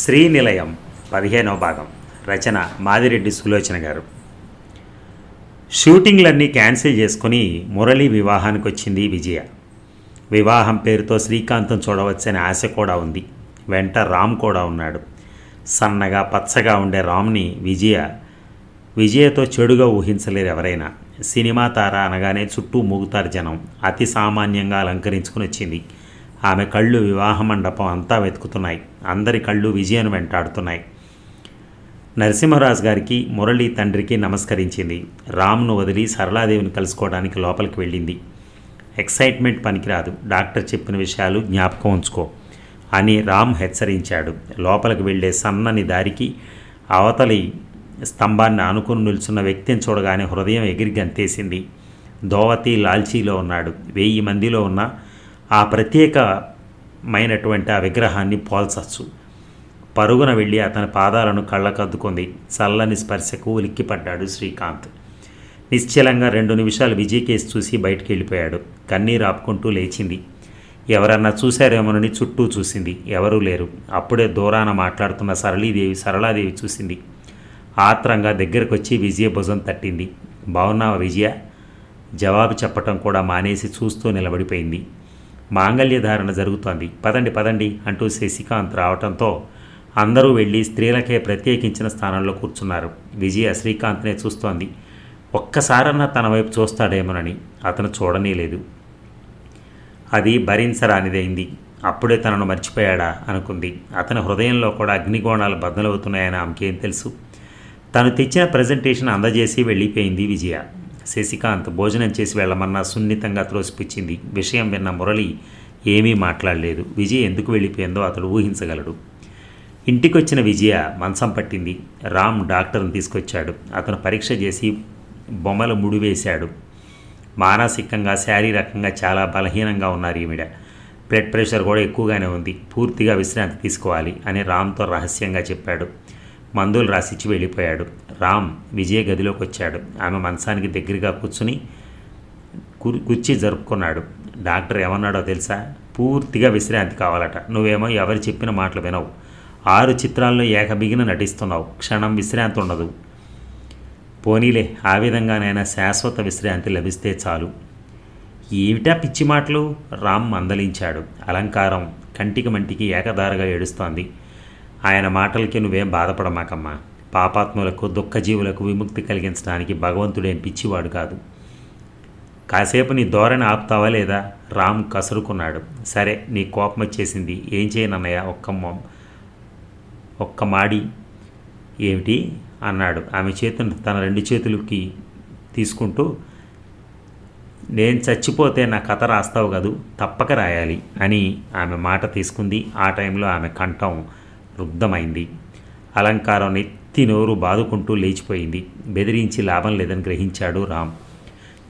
శ్రీనిలయం పదిహేనవ భాగం రచన మాదిరెడ్డి సులోచన గారు షూటింగ్లన్నీ క్యాన్సిల్ చేసుకుని మురళి వివాహానికి వచ్చింది విజయ వివాహం పేరుతో శ్రీకాంతం చూడవచ్చనే ఆశ కూడా ఉంది వెంట రామ్ కూడా ఉన్నాడు సన్నగా పచ్చగా ఉండే రామ్ని విజయ విజయతో చెడుగా ఊహించలేరు ఎవరైనా సినిమా తార అనగానే చుట్టూ మూగుతారు జనం అతి సామాన్యంగా అలంకరించుకుని వచ్చింది ఆమె కళ్ళు వివాహ మండపం అంతా వెతుకుతున్నాయి అందరి కళ్ళు విజయను వెంటాడుతున్నాయి నరసింహరాజు గారికి మురళి తండ్రికి నమస్కరించింది రామ్ను వదిలి సరళాదేవిని కలుసుకోవడానికి లోపలికి వెళ్ళింది ఎక్సైట్మెంట్ పనికిరాదు డాక్టర్ చెప్పిన విషయాలు జ్ఞాపకం ఉంచుకో అని రామ్ హెచ్చరించాడు లోపలికి వెళ్ళే సన్నని దారికి అవతలి స్తంభాన్ని ఆనుకుని నిల్చున్న వ్యక్తిని చూడగానే హృదయం ఎగిరి గంతేసింది దోవతి లాల్చీలో ఉన్నాడు వెయ్యి మందిలో ఉన్న ఆ ప్రత్యేకమైనటువంటి ఆ విగ్రహాన్ని పోల్చచ్చు పరుగున వెళ్ళి అతని పాదాలను కళ్ళకద్దుకుంది చల్లని స్పర్శకు ఉలిక్కిపడ్డాడు శ్రీకాంత్ నిశ్చలంగా రెండు నిమిషాలు విజయ్ కేసు చూసి బయటికి వెళ్ళిపోయాడు కన్నీరు ఆపుకుంటూ లేచింది ఎవరన్నా చూశారేమోనని చుట్టూ చూసింది ఎవరూ లేరు అప్పుడే దూరాన మాట్లాడుతున్న సరళీదేవి సరళాదేవి చూసింది ఆత్రంగా దగ్గరకొచ్చి విజయ భుజం తట్టింది బావున్నావా విజయ జవాబు చెప్పటం కూడా మానేసి చూస్తూ నిలబడిపోయింది మాంగల్యధారణ జరుగుతోంది పదండి పదండి అంటూ శశికాంత్ రావటంతో అందరూ వెళ్ళి స్త్రీలకే ప్రత్యేకించిన స్థానంలో కూర్చున్నారు విజయ శ్రీకాంత్నే చూస్తోంది ఒక్కసారన్నా తన వైపు చూస్తాడేమోనని అతను చూడనీలేదు అది భరించరానిదైంది అప్పుడే తనను మర్చిపోయాడా అనుకుంది అతని హృదయంలో కూడా అగ్నిగోణాలు బద్దలవుతున్నాయని ఆమెకేం తెలుసు తను తెచ్చిన ప్రజెంటేషన్ అందజేసి వెళ్ళిపోయింది విజయ శశికాంత్ భోజనం చేసి వెళ్ళమన్నా సున్నితంగా త్రోసిపుచ్చింది విషయం విన్న మురళి ఏమీ మాట్లాడలేదు విజయ్ ఎందుకు వెళ్ళిపోయిందో అతడు ఊహించగలడు ఇంటికొచ్చిన విజయ మంచం పట్టింది రామ్ డాక్టర్ని తీసుకొచ్చాడు అతను పరీక్ష చేసి బొమ్మలు ముడివేశాడు మానసికంగా శారీరకంగా చాలా బలహీనంగా ఉన్నారు ఈవిడ బ్లడ్ ప్రెషర్ కూడా ఎక్కువగానే ఉంది పూర్తిగా విశ్రాంతి తీసుకోవాలి అని రామ్తో రహస్యంగా చెప్పాడు మందులు రాసిచ్చి వెళ్ళిపోయాడు రామ్ విజయ గదిలోకి వచ్చాడు ఆమె మంచానికి దగ్గరగా కూర్చుని కుర్చి జరుపుకున్నాడు డాక్టర్ ఏమన్నాడో తెలుసా పూర్తిగా విశ్రాంతి కావాలట నువ్వేమో ఎవరు చెప్పిన మాటలు వినవు ఆరు చిత్రాల్లో ఏకబిగిన నటిస్తున్నావు క్షణం విశ్రాంతి ఉండదు పోనీలే ఆ విధంగానైనా శాశ్వత విశ్రాంతి లభిస్తే చాలు ఏమిటా పిచ్చి మాటలు రామ్ మందలించాడు అలంకారం కంటికి మంటికి ఏకధారగా ఏడుస్తోంది ఆయన మాటలకి నువ్వేం బాధపడమాకమ్మా పాపాత్ములకు దుఃఖజీవులకు విముక్తి కలిగించడానికి భగవంతుడేం పిచ్చివాడు కాదు కాసేపు నీ ధోరణి ఆపుతావా లేదా రామ్ కసురుకున్నాడు సరే నీ కోపం వచ్చేసింది ఏం చేయనన్నయ్య ఒక్క ఒక్క మాడి ఏమిటి అన్నాడు ఆమె చేతిని తన రెండు చేతులకి తీసుకుంటూ నేను చచ్చిపోతే నా కథ రాస్తావు కదూ తప్పక రాయాలి అని ఆమె మాట తీసుకుంది ఆ టైంలో ఆమె కంఠం రుగ్ధమైంది అలంకారం నెత్తి నోరు బాదుకుంటూ లేచిపోయింది బెదిరించి లాభం లేదని గ్రహించాడు రామ్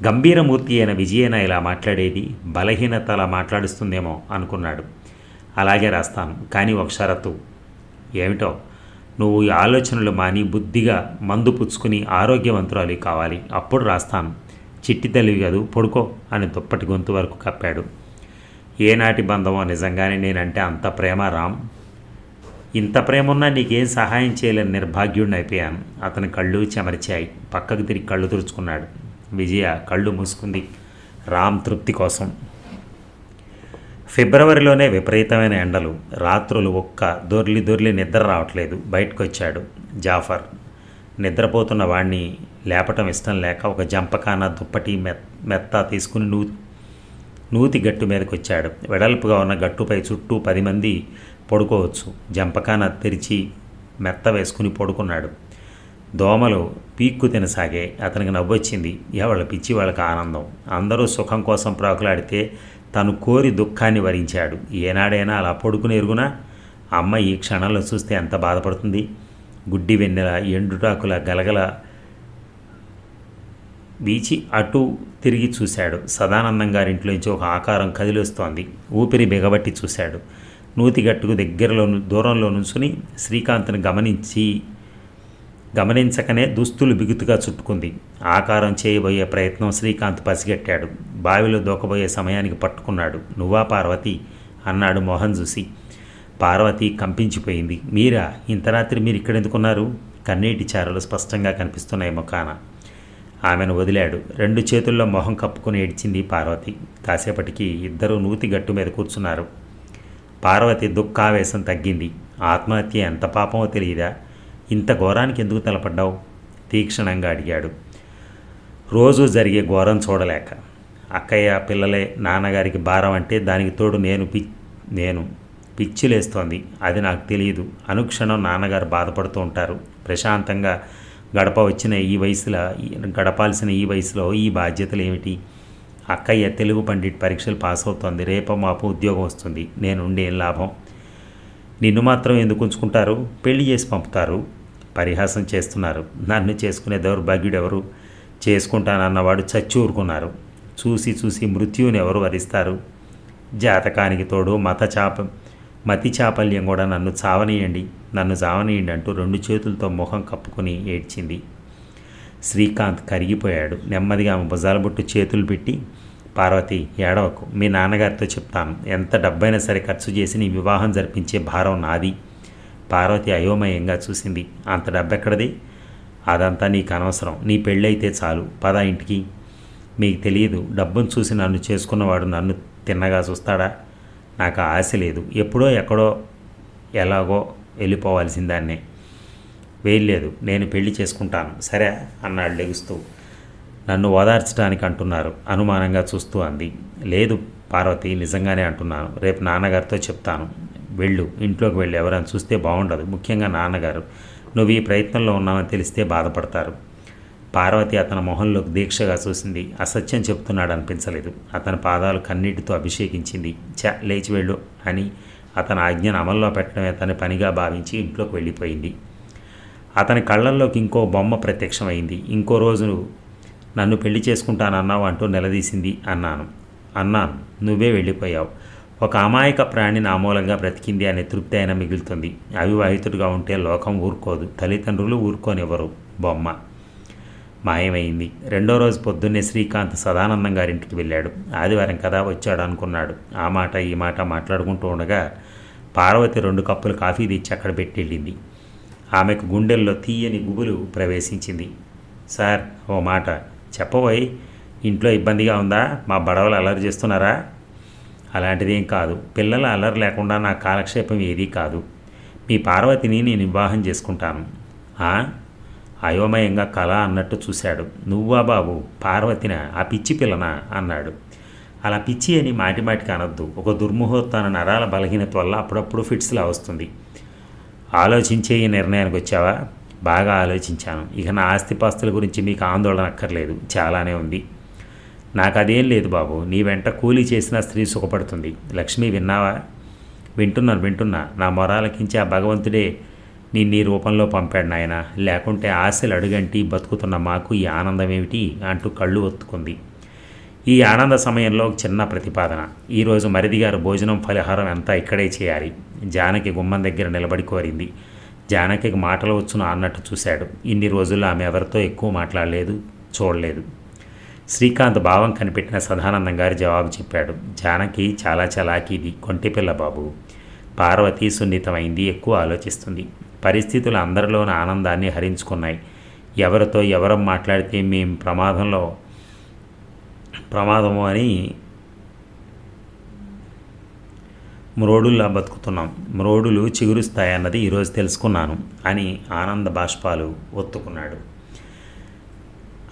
గంభీరమూర్తి అయిన విజయన ఇలా మాట్లాడేది బలహీనత అలా మాట్లాడుస్తుందేమో అనుకున్నాడు అలాగే రాస్తాను కానీ ఒక షరతు ఏమిటో నువ్వు ఈ ఆలోచనలు మాని బుద్ధిగా మందు పుచ్చుకుని ఆరోగ్యవంతురాలి కావాలి అప్పుడు రాస్తాను చిట్టి తల్లివి కదూ పడుకో అని దుప్పటి గొంతు వరకు కప్పాడు ఏనాటి బంధమో నిజంగానే నేనంటే అంత ప్రేమ రామ్ ఇంత ప్రేమున్నా నీకేం సహాయం చేయలేని నిర్భాగ్యుడిని అయిపోయాను అతని కళ్ళు చెమరిచాయి పక్కకు తిరిగి కళ్ళు తుడుచుకున్నాడు విజయ కళ్ళు మూసుకుంది రామ్ తృప్తి కోసం ఫిబ్రవరిలోనే విపరీతమైన ఎండలు రాత్రులు ఒక్క దొర్లి దొర్లి నిద్ర రావట్లేదు బయటకు వచ్చాడు జాఫర్ నిద్రపోతున్న వాణ్ణి లేపటం ఇష్టం లేక ఒక జంపకాన దుప్పటి మెత్త తీసుకుని నూ నూతి గట్టు మీదకి వచ్చాడు వెడల్పుగా ఉన్న గట్టుపై చుట్టూ పది మంది పడుకోవచ్చు జంపకాన తెరిచి మెత్త వేసుకుని పడుకున్నాడు దోమలు పీక్కు తినసాగే అతనికి నవ్వొచ్చింది ఎవళ్ళ పిచ్చి వాళ్ళకి ఆనందం అందరూ సుఖం కోసం ప్రాకులాడితే తను కోరి దుఃఖాన్ని వరించాడు ఏనాడైనా అలా పడుకుని ఎరుగునా అమ్మ ఈ క్షణంలో చూస్తే ఎంత బాధపడుతుంది గుడ్డి వెన్నెల ఎండుటాకుల గలగల బీచి అటు తిరిగి చూశాడు సదానందం గారింట్లోంచి ఒక ఆకారం కదిలేస్తోంది ఊపిరి బిగబట్టి చూశాడు నూతిగట్టుకు దగ్గరలో దూరంలో నుంచుని శ్రీకాంత్ని గమనించి గమనించకనే దుస్తులు బిగుతుగా చుట్టుకుంది ఆకారం చేయబోయే ప్రయత్నం శ్రీకాంత్ పసిగట్టాడు బావిలో దూకబోయే సమయానికి పట్టుకున్నాడు నువ్వా పార్వతి అన్నాడు మోహన్ చూసి పార్వతి కంపించిపోయింది మీరా ఇంత రాత్రి మీరు ఇక్కడెందుకున్నారు కన్నీటి చారలు స్పష్టంగా కనిపిస్తున్నాయి ముఖాన ఆమెను వదిలాడు రెండు చేతుల్లో మొహం కప్పుకొని ఏడ్చింది పార్వతి కాసేపటికి ఇద్దరూ నూతి గట్టు మీద కూర్చున్నారు పార్వతి దుఃఖావేశం తగ్గింది ఆత్మహత్య ఎంత పాపమో తెలియదా ఇంత ఘోరానికి ఎందుకు తలపడ్డావు తీక్షణంగా అడిగాడు రోజు జరిగే ఘోరం చూడలేక అక్కయ్య పిల్లలే నాన్నగారికి భారం అంటే దానికి తోడు నేను పి నేను పిచ్చిలేస్తోంది అది నాకు తెలియదు అనుక్షణం నాన్నగారు బాధపడుతూ ఉంటారు ప్రశాంతంగా గడప వచ్చిన ఈ వయసులో గడపాల్సిన ఈ వయసులో ఈ బాధ్యతలు ఏమిటి అక్కయ్య తెలుగు పండిట్ పరీక్షలు పాస్ అవుతోంది రేపో మాపు ఉద్యోగం వస్తుంది నేనుండి ఏం లాభం నిన్ను మాత్రం ఎందుకు ఉంచుకుంటారు పెళ్లి చేసి పంపుతారు పరిహాసం చేస్తున్నారు నన్ను చేసుకునే దౌర్భాగ్యుడు ఎవరు చేసుకుంటానన్నవాడు చచ్చి ఊరుకున్నారు చూసి చూసి మృత్యువుని ఎవరు వరిస్తారు జాతకానికి తోడు మత చాప మతి చాపల్యం కూడా నన్ను చావనీయండి నన్ను చావనీయండి అంటూ రెండు చేతులతో ముఖం కప్పుకొని ఏడ్చింది శ్రీకాంత్ కరిగిపోయాడు నెమ్మదిగా ఆమె భుజాల బొట్టు చేతులు పెట్టి పార్వతి ఏడవకు మీ నాన్నగారితో చెప్తాను ఎంత డబ్బైనా సరే ఖర్చు చేసి నీ వివాహం జరిపించే భారం నాది పార్వతి అయోమయంగా చూసింది అంత డబ్బెక్కడది అదంతా నీకు అనవసరం నీ పెళ్ళైతే చాలు పదా ఇంటికి మీకు తెలియదు డబ్బును చూసి నన్ను చేసుకున్నవాడు నన్ను తిన్నగా చూస్తాడా నాకు ఆశ లేదు ఎప్పుడో ఎక్కడో ఎలాగో వెళ్ళిపోవాల్సిందాన్నే వేయలేదు నేను పెళ్లి చేసుకుంటాను సరే అన్నాడు లెగుస్తూ నన్ను ఓదార్చడానికి అంటున్నారు అనుమానంగా చూస్తూ అంది లేదు పార్వతి నిజంగానే అంటున్నాను రేపు నాన్నగారితో చెప్తాను వెళ్ళు ఇంట్లోకి వెళ్ళి ఎవరైనా చూస్తే బాగుండదు ముఖ్యంగా నాన్నగారు నువ్వు ఈ ప్రయత్నంలో ఉన్నావని తెలిస్తే బాధపడతారు పార్వతి అతని మొహంలోకి దీక్షగా చూసింది అసత్యం చెప్తున్నాడు అనిపించలేదు అతని పాదాలు కన్నీటితో అభిషేకించింది చ లేచి వెళ్ళు అని అతని ఆజ్ఞను అమల్లో పెట్టడమే తన పనిగా భావించి ఇంట్లోకి వెళ్ళిపోయింది అతని కళ్ళల్లోకి ఇంకో బొమ్మ ప్రత్యక్షమైంది ఇంకో రోజు నన్ను పెళ్లి చేసుకుంటానన్నావు అంటూ నిలదీసింది అన్నాను అన్నాను నువ్వే వెళ్ళిపోయావు ఒక అమాయక ప్రాణి నా మూలంగా బ్రతికింది అనే తృప్తి అయినా మిగులుతుంది అవివాహితుడిగా ఉంటే లోకం ఊరుకోదు తల్లిదండ్రులు ఊరుకోనివ్వరు బొమ్మ మాయమైంది రెండో రోజు పొద్దున్నే శ్రీకాంత్ సదానందం గారింటికి వెళ్ళాడు ఆదివారం కదా వచ్చాడు అనుకున్నాడు ఆ మాట ఈ మాట మాట్లాడుకుంటూ ఉండగా పార్వతి రెండు కప్పులు కాఫీ తెచ్చి అక్కడ పెట్టి వెళ్ళింది ఆమెకు గుండెల్లో తీయని గుబులు ప్రవేశించింది సార్ ఓ మాట చెప్పబోయి ఇంట్లో ఇబ్బందిగా ఉందా మా బడవలు అల్లరి చేస్తున్నారా అలాంటిదేం కాదు పిల్లల అల్లరి లేకుండా నా కాలక్షేపం ఏదీ కాదు మీ పార్వతిని నేను వివాహం చేసుకుంటాను అయోమయంగా కళ అన్నట్టు చూశాడు నువ్వా బాబు పార్వతిన ఆ పిచ్చి పిల్లనా అన్నాడు అలా పిచ్చి అని మాటిమాటికి అనొద్దు ఒక దుర్ముహూర్తాన నరాల బలహీనత వల్ల అప్పుడప్పుడు ఫిట్స్లా వస్తుంది ఆలోచించే ఈ నిర్ణయానికి వచ్చావా బాగా ఆలోచించాను ఇక నా ఆస్తిపాస్తుల గురించి మీకు ఆందోళన అక్కర్లేదు చాలానే ఉంది నాకు అదేం లేదు బాబు నీ వెంట కూలీ చేసినా స్త్రీ సుఖపడుతుంది లక్ష్మి విన్నావా వింటున్నాను వింటున్నా నా మొరాలకించి ఆ భగవంతుడే నేను నీ రూపంలో పంపాడు నాయన లేకుంటే ఆశలు అడుగంటి బతుకుతున్న మాకు ఈ ఆనందం ఏమిటి అంటూ కళ్ళు ఒత్తుకుంది ఈ ఆనంద సమయంలో చిన్న ప్రతిపాదన ఈరోజు మరిది గారు భోజనం ఫలిహారం అంతా ఇక్కడే చేయాలి జానకి గుమ్మం దగ్గర నిలబడి కోరింది జానకి మాటలు వచ్చును అన్నట్టు చూశాడు ఇన్ని రోజుల్లో ఆమె ఎవరితో ఎక్కువ మాట్లాడలేదు చూడలేదు శ్రీకాంత్ భావం కనిపెట్టిన సదానందం గారు జవాబు చెప్పాడు జానకి చాలా చలాకీది కొంటిపిల్ల బాబు పార్వతి సున్నితమైంది ఎక్కువ ఆలోచిస్తుంది పరిస్థితులు అందరిలోని ఆనందాన్ని హరించుకున్నాయి ఎవరితో ఎవరం మాట్లాడితే మేము ప్రమాదంలో ప్రమాదము అని మ్రోడుల్లా బతుకుతున్నాం మ్రోడులు చిగురుస్తాయన్నది ఈరోజు తెలుసుకున్నాను అని ఆనంద బాష్పాలు ఒత్తుకున్నాడు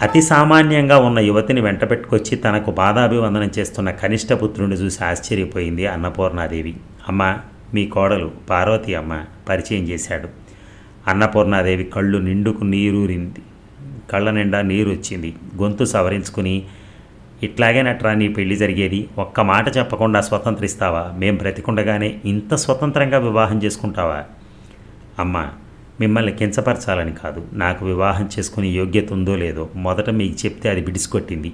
అతి సామాన్యంగా ఉన్న యువతిని వెంటపెట్టుకొచ్చి తనకు బాధాభివందనం చేస్తున్న కనిష్ట పుత్రుని చూసి ఆశ్చర్యపోయింది అన్నపూర్ణాదేవి అమ్మ మీ కోడలు పార్వతి అమ్మ పరిచయం చేశాడు అన్నపూర్ణాదేవి కళ్ళు నిండుకు నీరూరింది కళ్ళ నిండా నీరు వచ్చింది గొంతు సవరించుకుని నట్రా నీ పెళ్లి జరిగేది ఒక్క మాట చెప్పకుండా స్వతంత్రిస్తావా మేం బ్రతికుండగానే ఇంత స్వతంత్రంగా వివాహం చేసుకుంటావా అమ్మా మిమ్మల్ని కించపరచాలని కాదు నాకు వివాహం చేసుకునే యోగ్యత ఉందో లేదో మొదట మీకు చెప్తే అది బిడిసికొట్టింది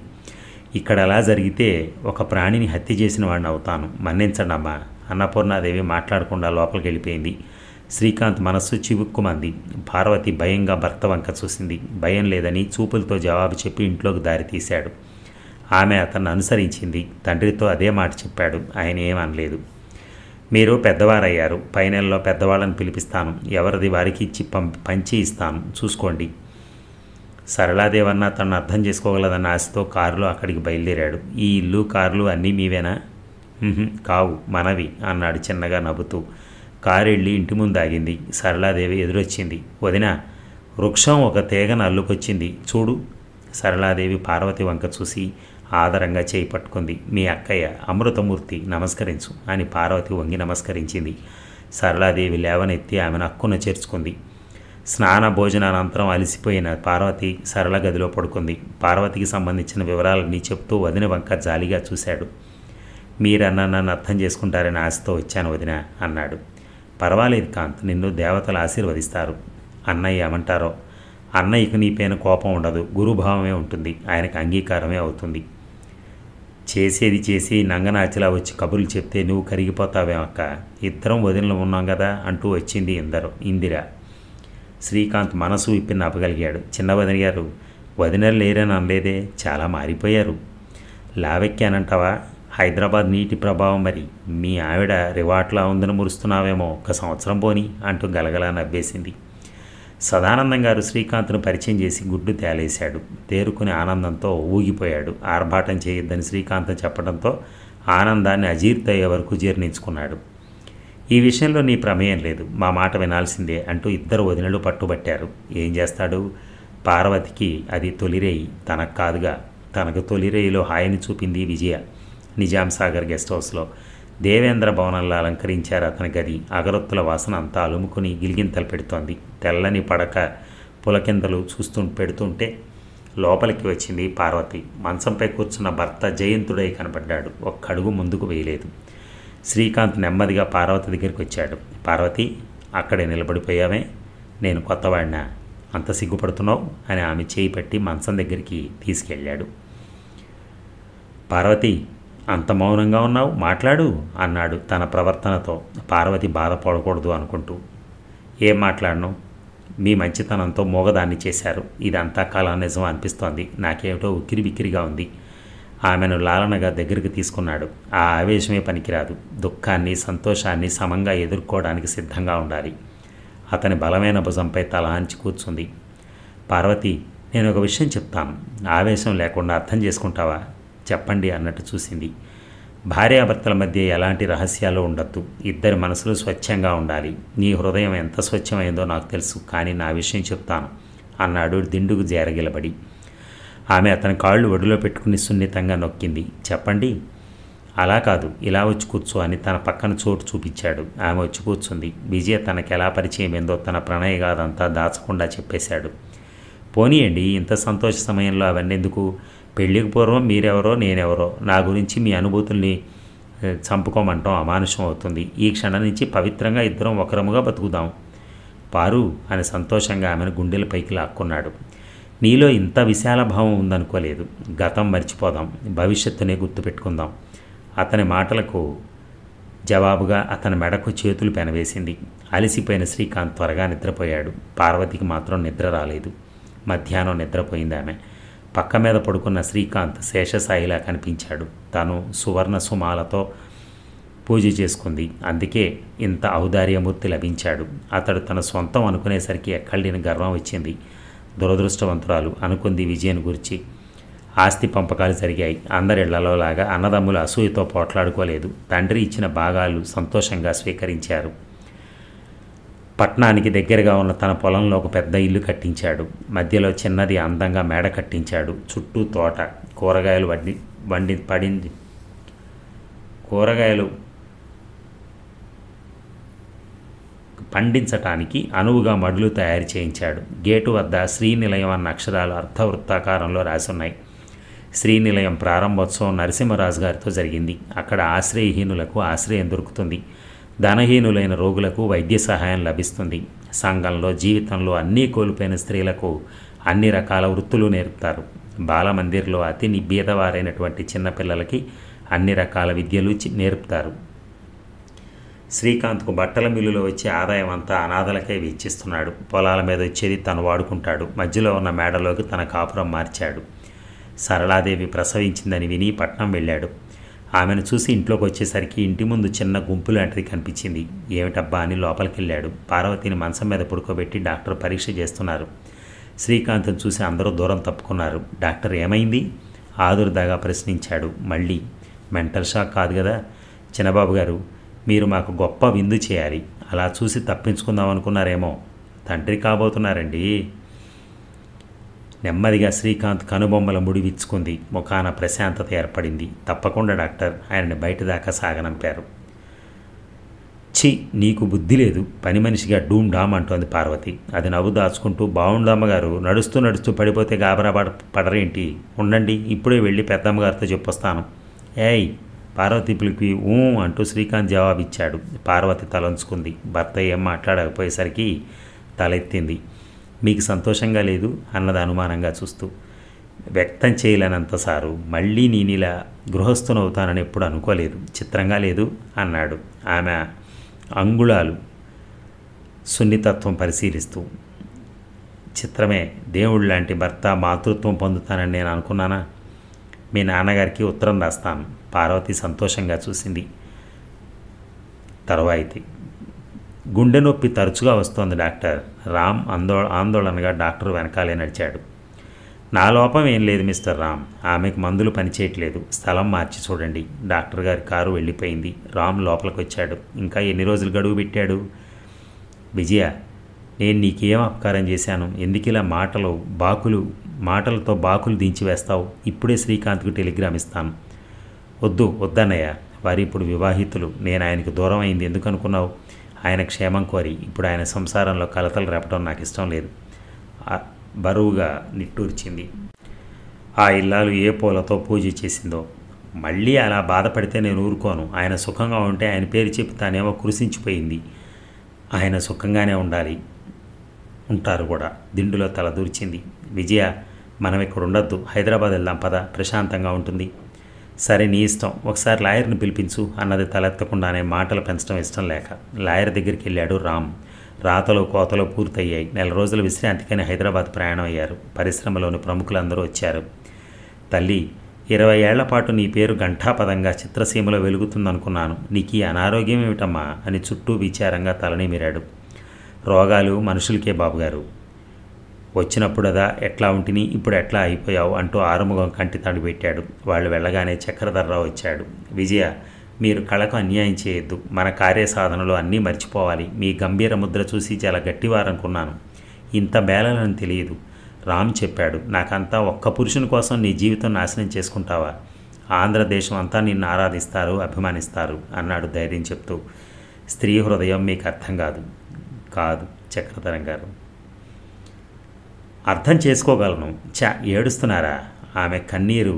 ఇక్కడ అలా జరిగితే ఒక ప్రాణిని హత్య చేసిన వాడిని అవుతాను మన్నించండి అమ్మా అన్నపూర్ణాదేవి మాట్లాడకుండా లోపలికి వెళ్ళిపోయింది శ్రీకాంత్ మనస్సు చివుక్కుమంది పార్వతి భయంగా భర్త వంక చూసింది భయం లేదని చూపులతో జవాబు చెప్పి ఇంట్లోకి దారి తీశాడు ఆమె అతన్ని అనుసరించింది తండ్రితో అదే మాట చెప్పాడు ఆయన ఏమనలేదు మీరు పెద్దవారయ్యారు పై నెలలో పెద్దవాళ్ళని పిలిపిస్తాను ఎవరిది వారికి ఇచ్చి పంచి ఇస్తాను చూసుకోండి సరళాదేవన్న తను అర్థం చేసుకోగలదన్న ఆశతో కారులో అక్కడికి బయలుదేరాడు ఈ ఇల్లు కార్లు అన్నీ మీవేనా కావు మనవి అన్నాడు చిన్నగా నవ్వుతూ కారు వెళ్ళి ఇంటి ముందు ఆగింది సరళాదేవి ఎదురొచ్చింది వదిన వృక్షం ఒక తీగను అల్లుకొచ్చింది చూడు సరళాదేవి పార్వతి వంక చూసి ఆదరంగా చేయి పట్టుకుంది మీ అక్కయ్య అమృతమూర్తి నమస్కరించు అని పార్వతి వంగి నమస్కరించింది సరళాదేవి లేవనెత్తి ఆమెను అక్కున చేర్చుకుంది స్నాన భోజనానంతరం అలసిపోయిన పార్వతి సరళ గదిలో పడుకుంది పార్వతికి సంబంధించిన వివరాలన్నీ చెప్తూ వదిన వంక జాలిగా చూశాడు మీరన్న నన్ను అర్థం చేసుకుంటారని ఆశతో వచ్చాను వదిన అన్నాడు పర్వాలేదు కాంత్ నిన్ను దేవతలు ఆశీర్వదిస్తారు అన్నయ్య ఏమంటారో అన్నయ్యకు నీపైన కోపం ఉండదు గురుభావమే ఉంటుంది ఆయనకు అంగీకారమే అవుతుంది చేసేది చేసి నంగనాచిలా వచ్చి కబుర్లు చెప్తే నువ్వు కరిగిపోతావేమక్క అక్క ఇద్దరం వదినలు ఉన్నాం కదా అంటూ వచ్చింది ఇందరు ఇందిర శ్రీకాంత్ మనసు ఇప్పి నవ్వగలిగాడు చిన్న వదిన గారు వదినలు లేరని అనలేదే చాలా మారిపోయారు లావెక్కానంటావా హైదరాబాద్ నీటి ప్రభావం మరి మీ ఆవిడ రివార్ట్లా ఉందని మురుస్తున్నావేమో ఒక సంవత్సరం పోని అంటూ గలగలా నవ్వేసింది సదానందం గారు శ్రీకాంత్ను పరిచయం చేసి గుడ్డు తేలేశాడు తేరుకుని ఆనందంతో ఊగిపోయాడు ఆర్భాటం చేయొద్దని శ్రీకాంత్ చెప్పడంతో ఆనందాన్ని అజీర్త అయ్యే వరకు జీర్ణించుకున్నాడు ఈ విషయంలో నీ ప్రమేయం లేదు మా మాట వినాల్సిందే అంటూ ఇద్దరు వదినలు పట్టుబట్టారు ఏం చేస్తాడు పార్వతికి అది తొలిరేయి తనకు కాదుగా తనకు తొలిరేయిలో హాయిని చూపింది విజయ నిజాం సాగర్ గెస్ట్ హౌస్లో దేవేంద్ర భవనంలో అలంకరించారు అతని గది అగరొత్తుల వాసన అంతా అలుముకుని గిలిగింతలు పెడుతోంది తెల్లని పడక పులకిందలు చూస్తూ పెడుతుంటే లోపలికి వచ్చింది పార్వతి మంచంపై కూర్చున్న భర్త జయంతుడై కనపడ్డాడు ఒక్కడుగు ముందుకు వేయలేదు శ్రీకాంత్ నెమ్మదిగా పార్వతి దగ్గరికి వచ్చాడు పార్వతి అక్కడే నిలబడిపోయావే నేను కొత్తవాడిన అంత సిగ్గుపడుతున్నావు అని ఆమె చేయి పెట్టి మంచం దగ్గరికి తీసుకెళ్ళాడు పార్వతి అంత మౌనంగా ఉన్నావు మాట్లాడు అన్నాడు తన ప్రవర్తనతో పార్వతి బాధపడకూడదు అనుకుంటూ ఏం మాట్లాడను మీ మంచితనంతో మోగదాన్ని చేశారు ఇదంతా కాలం నిజం అనిపిస్తోంది నాకేమిటో ఉక్కిరి బిక్కిరిగా ఉంది ఆమెను లాలనగా దగ్గరికి తీసుకున్నాడు ఆ ఆవేశమే పనికిరాదు దుఃఖాన్ని సంతోషాన్ని సమంగా ఎదుర్కోవడానికి సిద్ధంగా ఉండాలి అతని బలమైన భుజంపై తల అంచి కూర్చుంది పార్వతి నేను ఒక విషయం చెప్తాను ఆవేశం లేకుండా అర్థం చేసుకుంటావా చెప్పండి అన్నట్టు చూసింది భార్యాభర్తల మధ్య ఎలాంటి రహస్యాలు ఉండొద్దు ఇద్దరి మనసులు స్వచ్ఛంగా ఉండాలి నీ హృదయం ఎంత స్వచ్ఛమైందో నాకు తెలుసు కానీ నా విషయం చెప్తాను అన్నాడు దిండుకు జేరగిలబడి ఆమె అతని కాళ్ళు ఒడిలో పెట్టుకుని సున్నితంగా నొక్కింది చెప్పండి అలా కాదు ఇలా వచ్చి కూర్చో అని తన పక్కన చోటు చూపించాడు ఆమె వచ్చి కూర్చుంది విజయ తనకు ఎలా పరిచయం ఏందో తన ప్రణయ కాదంతా దాచకుండా చెప్పేశాడు పోనీయండి ఇంత సంతోష సమయంలో అవన్నెందుకు పెళ్ళికి పూర్వం మీరెవరో నేనెవరో నా గురించి మీ అనుభూతుల్ని చంపుకోమంటాం అమానుషం అవుతుంది ఈ క్షణం నుంచి పవిత్రంగా ఇద్దరం ఒకరముగా బతుకుదాం పారు అని సంతోషంగా ఆమెను గుండెలపైకి లాక్కున్నాడు నీలో ఇంత విశాల భావం ఉందనుకోలేదు గతం మర్చిపోదాం భవిష్యత్తునే గుర్తుపెట్టుకుందాం అతని మాటలకు జవాబుగా అతని మెడకు చేతులు పెనవేసింది అలసిపోయిన శ్రీకాంత్ త్వరగా నిద్రపోయాడు పార్వతికి మాత్రం నిద్ర రాలేదు మధ్యాహ్నం నిద్రపోయింది ఆమె పక్క మీద పడుకున్న శ్రీకాంత్ శేషసాయిలా కనిపించాడు తను సువర్ణ సుమాలతో పూజ చేసుకుంది అందుకే ఇంత ఔదార్యమూర్తి లభించాడు అతడు తన సొంతం అనుకునేసరికి ఎక్కడిని గర్వం వచ్చింది దురదృష్టవంతురాలు అనుకుంది విజయన్ గురించి ఆస్తి పంపకాలు జరిగాయి లాగా అన్నదమ్ములు అసూయతో పోట్లాడుకోలేదు తండ్రి ఇచ్చిన భాగాలు సంతోషంగా స్వీకరించారు పట్టణానికి దగ్గరగా ఉన్న తన పొలంలో ఒక పెద్ద ఇల్లు కట్టించాడు మధ్యలో చిన్నది అందంగా మేడ కట్టించాడు చుట్టూ తోట కూరగాయలు వండి వండి పడింది కూరగాయలు పండించటానికి అనువుగా మడులు తయారు చేయించాడు గేటు వద్ద శ్రీనిలయం అన్న అక్షరాలు అర్థవృత్తాకారంలో రాసున్నాయి శ్రీనిలయం ప్రారంభోత్సవం నరసింహరాజు గారితో జరిగింది అక్కడ ఆశ్రయహీనులకు ఆశ్రయం దొరుకుతుంది ధనహీనులైన రోగులకు వైద్య సహాయం లభిస్తుంది సంఘంలో జీవితంలో అన్నీ కోల్పోయిన స్త్రీలకు అన్ని రకాల వృత్తులు నేర్పుతారు బాలమందిర్లో అతి బీదవారైనటువంటి చిన్నపిల్లలకి అన్ని రకాల విద్యలు నేర్పుతారు శ్రీకాంత్కు బట్టల మిల్లులో వచ్చే ఆదాయం అంతా అనాథలకే వీచిస్తున్నాడు పొలాల మీద వచ్చేది తను వాడుకుంటాడు మధ్యలో ఉన్న మేడలోకి తన కాపురం మార్చాడు సరళాదేవి ప్రసవించిందని విని పట్నం వెళ్ళాడు ఆమెను చూసి ఇంట్లోకి వచ్చేసరికి ఇంటి ముందు చిన్న గుంపు లాంటిది కనిపించింది ఏమిటబ్బా అని లోపలికి వెళ్ళాడు పార్వతిని మనసం మీద పడుకోబెట్టి డాక్టర్ పరీక్ష చేస్తున్నారు శ్రీకాంత్ను చూసి అందరూ దూరం తప్పుకున్నారు డాక్టర్ ఏమైంది ఆదురుదాగా ప్రశ్నించాడు మళ్ళీ మెంటల్ షాక్ కాదు కదా చిన్నబాబు గారు మీరు మాకు గొప్ప విందు చేయాలి అలా చూసి తప్పించుకుందాం అనుకున్నారేమో తండ్రి కాబోతున్నారండి నెమ్మదిగా శ్రీకాంత్ కనుబొమ్మల ముడివిచ్చుకుంది ముఖాన ప్రశాంతత ఏర్పడింది తప్పకుండా డాక్టర్ ఆయనని బయట దాకా సాగనంపారు ఛీ నీకు బుద్ధి లేదు పని మనిషిగా డూమ్ డామ్ అంటోంది పార్వతి అది నవ్వు దాచుకుంటూ బావుండమ్మగారు నడుస్తూ నడుస్తూ పడిపోతే గాబరా పడ పడరేంటి ఉండండి ఇప్పుడే వెళ్ళి పెద్దమ్మగారితో చెప్పొస్తాను ఏయ్ పార్వతి పిలికి ఊ అంటూ శ్రీకాంత్ జవాబిచ్చాడు పార్వతి తలంచుకుంది భర్త ఏం మాట్లాడకపోయేసరికి తలెత్తింది మీకు సంతోషంగా లేదు అన్నది అనుమానంగా చూస్తూ వ్యక్తం చేయలేనంత సారు మళ్ళీ నేనిలా గృహస్థునవుతానని ఎప్పుడు అనుకోలేదు చిత్రంగా లేదు అన్నాడు ఆమె అంగుళాలు సున్నితత్వం పరిశీలిస్తూ చిత్రమే దేవుడు లాంటి భర్త మాతృత్వం పొందుతానని నేను అనుకున్నానా మీ నాన్నగారికి ఉత్తరం రాస్తాను పార్వతి సంతోషంగా చూసింది తర్వాయితీ గుండె నొప్పి తరచుగా వస్తోంది డాక్టర్ రామ్ అందో ఆందోళనగా డాక్టర్ వెనకాలే నడిచాడు నా లోపం ఏం లేదు మిస్టర్ రామ్ ఆమెకు మందులు పనిచేయట్లేదు స్థలం మార్చి చూడండి డాక్టర్ గారి కారు వెళ్ళిపోయింది రామ్ లోపలికి వచ్చాడు ఇంకా ఎన్ని రోజులు గడువు పెట్టాడు విజయ నేను నీకేం అపకారం చేశాను ఎందుకిలా మాటలు బాకులు మాటలతో బాకులు దించి వేస్తావు ఇప్పుడే శ్రీకాంత్కు టెలిగ్రామ్ ఇస్తాను వద్దు వద్దన్నయ్య వారి ఇప్పుడు వివాహితులు నేను ఆయనకు దూరం అయింది ఎందుకు అనుకున్నావు ఆయన క్షేమం కోరి ఇప్పుడు ఆయన సంసారంలో కలతలు రేపడం నాకు ఇష్టం లేదు బరువుగా నిట్టూర్చింది ఆ ఇల్లాలు ఏ పూలతో పూజ చేసిందో మళ్ళీ అలా బాధపడితే నేను ఊరుకోను ఆయన సుఖంగా ఉంటే ఆయన పేరు చెప్పి తానేమో కురిసించిపోయింది ఆయన సుఖంగానే ఉండాలి ఉంటారు కూడా దిండులో తల దూర్చింది విజయ మనం ఇక్కడ ఉండొద్దు హైదరాబాద్ వెళ్దాం పద ప్రశాంతంగా ఉంటుంది సరే నీ ఇష్టం ఒకసారి లాయర్ని పిలిపించు అన్నది తలెత్తకుండానే మాటలు పెంచడం ఇష్టం లేక లాయర్ దగ్గరికి వెళ్ళాడు రామ్ రాతలు కోతలు పూర్తయ్యాయి నెల రోజుల విశ్రాంతికైనా హైదరాబాద్ ప్రయాణం అయ్యారు పరిశ్రమలోని ప్రముఖులందరూ వచ్చారు తల్లి ఇరవై ఏళ్ల పాటు నీ పేరు ఘంటాపదంగా చిత్రసీమలో వెలుగుతుందనుకున్నాను నీకు ఈ అనారోగ్యం ఏమిటమ్మా అని చుట్టూ విచారంగా తలనిమిరాడు రోగాలు మనుషులకే బాబుగారు వచ్చినప్పుడదా ఎట్లా ఉంటిని ఇప్పుడు ఎట్లా అయిపోయావు అంటూ ఆరుముఖం కంటి తాడు పెట్టాడు వాళ్ళు వెళ్ళగానే చక్రధర్రావు వచ్చాడు విజయ మీరు కళకు అన్యాయం చేయొద్దు మన కార్యసాధనలో అన్నీ మర్చిపోవాలి మీ గంభీర ముద్ర చూసి చాలా గట్టివారనుకున్నాను ఇంత బేలనని తెలియదు రామ్ చెప్పాడు నాకంతా ఒక్క పురుషుని కోసం నీ జీవితం నాశనం చేసుకుంటావా ఆంధ్రదేశం అంతా నిన్ను ఆరాధిస్తారు అభిమానిస్తారు అన్నాడు ధైర్యం చెప్తూ స్త్రీ హృదయం మీకు అర్థం కాదు కాదు చక్రధరం గారు అర్థం చేసుకోగలను చా ఏడుస్తున్నారా ఆమె కన్నీరు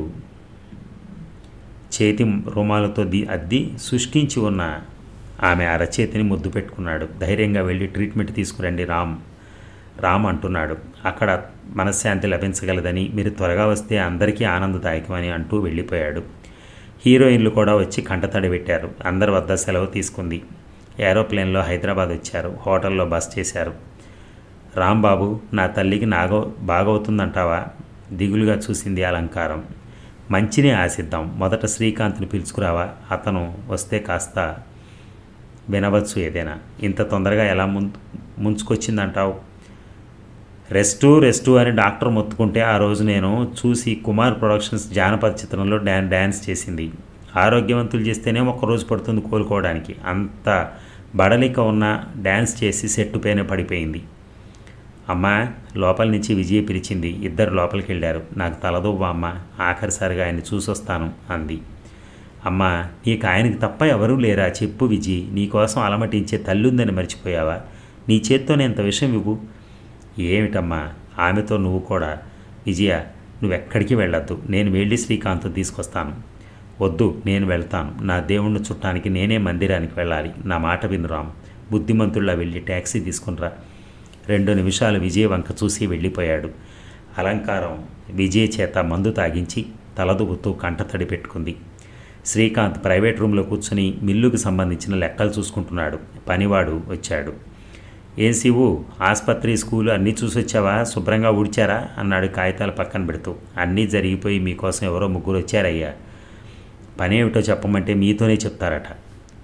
చేతి రుమాలతో ది అద్ది సృష్టించి ఉన్న ఆమె అరచేతిని ముద్దు పెట్టుకున్నాడు ధైర్యంగా వెళ్ళి ట్రీట్మెంట్ తీసుకురండి రామ్ రామ్ అంటున్నాడు అక్కడ మనశ్శాంతి లభించగలదని మీరు త్వరగా వస్తే అందరికీ ఆనందదాయకమని అంటూ వెళ్ళిపోయాడు హీరోయిన్లు కూడా వచ్చి కంటతడి పెట్టారు అందరి వద్ద సెలవు తీసుకుంది ఏరోప్లేన్లో హైదరాబాద్ వచ్చారు హోటల్లో బస్ చేశారు రాంబాబు నా తల్లికి నాగో బాగవుతుందంటావా దిగులుగా చూసింది అలంకారం మంచినే ఆశిద్దాం మొదట శ్రీకాంత్ని పిలుచుకురావా అతను వస్తే కాస్త వినవచ్చు ఏదైనా ఇంత తొందరగా ఎలా ముం ముంచుకొచ్చిందంటావు రెస్టు రెస్టు అని డాక్టర్ మొత్తుకుంటే ఆ రోజు నేను చూసి కుమార్ ప్రొడక్షన్స్ జానపద చిత్రంలో డ్యాన్ డ్యాన్స్ చేసింది ఆరోగ్యవంతులు చేస్తేనే రోజు పడుతుంది కోలుకోవడానికి అంత బడలిక ఉన్న డ్యాన్స్ చేసి సెట్టు పైన పడిపోయింది అమ్మా లోపల నుంచి విజయ పిలిచింది ఇద్దరు లోపలికి వెళ్ళారు నాకు తలదువ్వ అమ్మ ఆఖరిసారిగా ఆయన్ని చూసొస్తాను అంది అమ్మ నీకు ఆయనకి తప్ప ఎవరూ లేరా చెప్పు విజయ్ నీకోసం అలమటించే తల్లుందని మర్చిపోయావా నీ చేత్తోనే ఇంత విషయం ఇవ్వు ఏమిటమ్మా ఆమెతో నువ్వు కూడా విజయ నువ్వెక్కడికి వెళ్ళొద్దు నేను వెళ్ళి శ్రీకాంత్ తీసుకొస్తాను వద్దు నేను వెళ్తాను నా దేవుణ్ణి చుట్టానికి నేనే మందిరానికి వెళ్ళాలి నా మాట వినురాం బుద్ధిమంతుల్లా వెళ్ళి ట్యాక్సీ తీసుకునిరా రెండు నిమిషాలు విజయ్ వంక చూసి వెళ్ళిపోయాడు అలంకారం విజయ్ చేత మందు తాగించి తలదుగుతూ కంటతడి పెట్టుకుంది శ్రీకాంత్ ప్రైవేట్ రూమ్లో కూర్చుని మిల్లుకు సంబంధించిన లెక్కలు చూసుకుంటున్నాడు పనివాడు వచ్చాడు ఏం ఆసుపత్రి స్కూలు అన్నీ చూసొచ్చావా శుభ్రంగా ఊడ్చారా అన్నాడు కాగితాలు పక్కన పెడుతూ అన్నీ జరిగిపోయి మీకోసం ఎవరో ముగ్గురు వచ్చారయ్యా పని ఏమిటో చెప్పమంటే మీతోనే చెప్తారట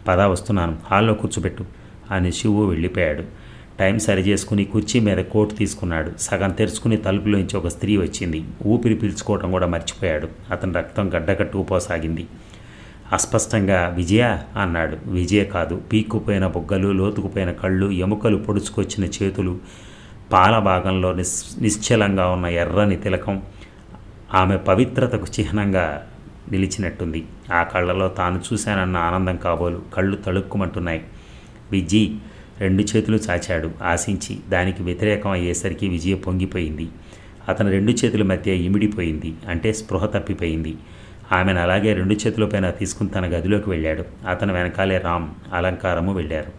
పదా వస్తున్నాను హాల్లో కూర్చోబెట్టు అని శివు వెళ్ళిపోయాడు టైం సరి చేసుకుని కుర్చీ మీద కోటు తీసుకున్నాడు సగం తెరుచుకుని తలుపులోంచి ఒక స్త్రీ వచ్చింది ఊపిరి పీల్చుకోవటం కూడా మర్చిపోయాడు అతని రక్తం గడ్డకట్టుకుపోసాగింది అస్పష్టంగా విజయ అన్నాడు విజయ కాదు పీక్కుపోయిన బొగ్గలు లోతుకుపోయిన కళ్ళు ఎముకలు పొడుచుకొచ్చిన చేతులు పాల భాగంలో నిస్ నిశ్చలంగా ఉన్న ఎర్రని తిలకం ఆమె పవిత్రతకు చిహ్నంగా నిలిచినట్టుంది ఆ కళ్ళలో తాను చూశానన్న ఆనందం కాబోలు కళ్ళు తళుక్కుమంటున్నాయి విజీ రెండు చేతులు చాచాడు ఆశించి దానికి వ్యతిరేకం అయ్యేసరికి విజయ పొంగిపోయింది అతను రెండు చేతుల మధ్య ఇమిడిపోయింది అంటే స్పృహ తప్పిపోయింది ఆమెను అలాగే రెండు చేతుల పైన తీసుకుని తన గదిలోకి వెళ్ళాడు అతను వెనకాలే రామ్ అలంకారము వెళ్ళారు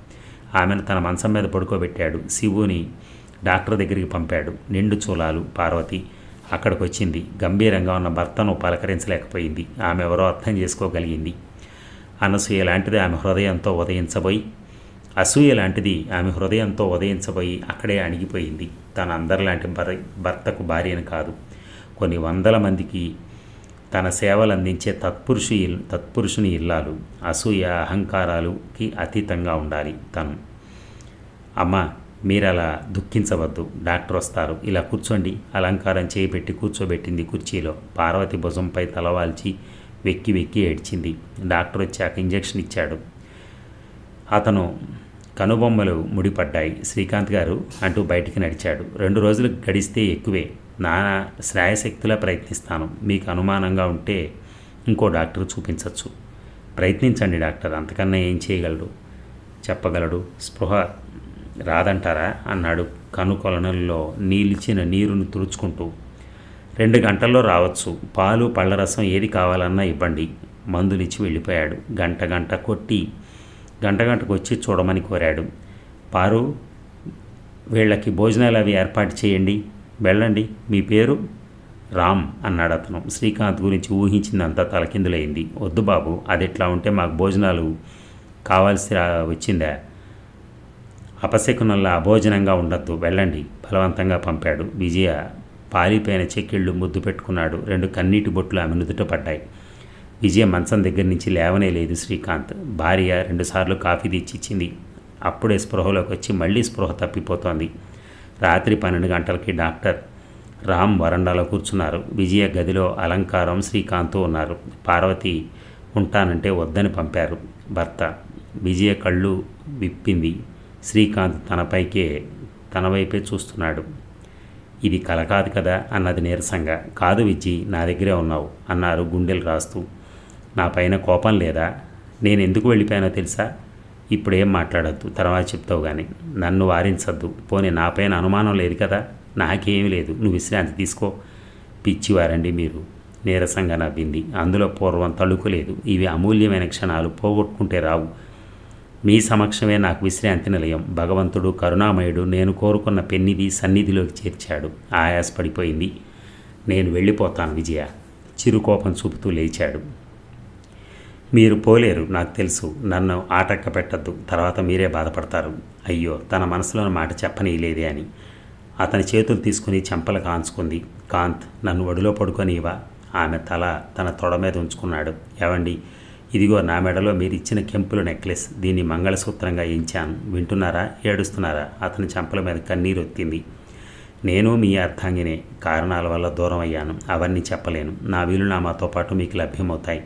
ఆమెను తన మనసం మీద పడుకోబెట్టాడు శివుని డాక్టర్ దగ్గరికి పంపాడు నిండు చూలాలు పార్వతి అక్కడికి వచ్చింది గంభీరంగా ఉన్న భర్తను పలకరించలేకపోయింది ఆమె ఎవరో అర్థం చేసుకోగలిగింది అనసూయ లాంటిది ఆమె హృదయంతో ఉదయించబోయి అసూయ లాంటిది ఆమె హృదయంతో ఉదయించబోయి అక్కడే అణిగిపోయింది తన అందరిలాంటి భర్ భర్తకు భార్యను కాదు కొన్ని వందల మందికి తన సేవలు అందించే తత్పురుషు తత్పురుషుని ఇల్లాలు అసూయ అహంకారాలుకి అతీతంగా ఉండాలి తను అమ్మ మీరు అలా దుఃఖించవద్దు డాక్టర్ వస్తారు ఇలా కూర్చోండి అలంకారం చేయబెట్టి కూర్చోబెట్టింది కుర్చీలో పార్వతి భుజంపై తలవాల్చి వెక్కి వెక్కి ఏడ్చింది డాక్టర్ వచ్చాక ఇంజెక్షన్ ఇచ్చాడు అతను కనుబొమ్మలు ముడిపడ్డాయి శ్రీకాంత్ గారు అంటూ బయటికి నడిచాడు రెండు రోజులు గడిస్తే ఎక్కువే నానా శ్రాయశక్తిలా ప్రయత్నిస్తాను మీకు అనుమానంగా ఉంటే ఇంకో డాక్టర్ చూపించవచ్చు ప్రయత్నించండి డాక్టర్ అంతకన్నా ఏం చేయగలడు చెప్పగలడు స్పృహ రాదంటారా అన్నాడు కనుకొలనల్లో నీలిచిన నీరును తుడుచుకుంటూ రెండు గంటల్లో రావచ్చు పాలు పళ్ళరసం ఏది కావాలన్నా ఇవ్వండి మందులిచ్చి వెళ్ళిపోయాడు గంట గంట కొట్టి గంట గంటకు వచ్చి చూడమని కోరాడు పారు వీళ్ళకి భోజనాలు అవి ఏర్పాటు చేయండి వెళ్ళండి మీ పేరు రామ్ అన్నాడు అతను శ్రీకాంత్ గురించి ఊహించిందంతా తలకిందులైంది వద్దు బాబు అది ఎట్లా ఉంటే మాకు భోజనాలు కావాల్సి వచ్చిందా అపశకునంలా అభోజనంగా ఉండొద్దు వెళ్ళండి బలవంతంగా పంపాడు విజయ పాలిపోయిన చెక్కిళ్ళు ముద్దు పెట్టుకున్నాడు రెండు కన్నీటి బొట్లు ఆమె నుదుట పడ్డాయి విజయ మంచం దగ్గర నుంచి లేవనే లేదు శ్రీకాంత్ భార్య రెండుసార్లు కాఫీ తెచ్చిచ్చింది అప్పుడే స్పృహలోకి వచ్చి మళ్ళీ స్పృహ తప్పిపోతోంది రాత్రి పన్నెండు గంటలకి డాక్టర్ రామ్ వరండాలో కూర్చున్నారు విజయ గదిలో అలంకారం శ్రీకాంత్ ఉన్నారు పార్వతి ఉంటానంటే వద్దని పంపారు భర్త విజయ కళ్ళు విప్పింది శ్రీకాంత్ తనపైకే తన వైపే చూస్తున్నాడు ఇది కలకాదు కదా అన్నది నీరసంగా కాదు విజ్జి నా దగ్గరే ఉన్నావు అన్నారు గుండెలు రాస్తూ నా పైన కోపం లేదా నేను ఎందుకు వెళ్ళిపోయానో తెలుసా ఇప్పుడేం మాట్లాడద్దు తర్వాత చెప్తావు కానీ నన్ను వారించద్దు పోనీ నా పైన అనుమానం లేదు కదా నాకేమీ లేదు నువ్వు విశ్రాంతి తీసుకో పిచ్చివారండి మీరు నీరసంగా నవ్వింది అందులో పూర్వం తళుకులేదు ఇవి అమూల్యమైన క్షణాలు పోగొట్టుకుంటే రావు మీ సమక్షమే నాకు విశ్రాంతి నిలయం భగవంతుడు కరుణామయుడు నేను కోరుకున్న పెన్నిది సన్నిధిలోకి చేర్చాడు ఆయాసపడిపోయింది నేను వెళ్ళిపోతాను విజయ చిరుకోపం చూపుతూ లేచాడు మీరు పోలేరు నాకు తెలుసు నన్ను ఆటక్క పెట్టద్దు తర్వాత మీరే బాధపడతారు అయ్యో తన మనసులోని మాట చెప్పనీయలేదే అని అతని చేతులు తీసుకుని చెంపలు కాంచుకుంది కాంత్ నన్ను ఒడిలో పడుకొనివా ఆమె తల తన తొడ మీద ఉంచుకున్నాడు ఏవండి ఇదిగో నా మెడలో మీరు ఇచ్చిన కెంపుల నెక్లెస్ దీన్ని మంగళసూత్రంగా ఇచ్చాను వింటున్నారా ఏడుస్తున్నారా అతని చెంపల మీద కన్నీరు ఒత్తింది నేను మీ అర్థాంగినే కారణాల వల్ల దూరం అయ్యాను అవన్నీ చెప్పలేను నా వీలునామాతో పాటు మీకు లభ్యమవుతాయి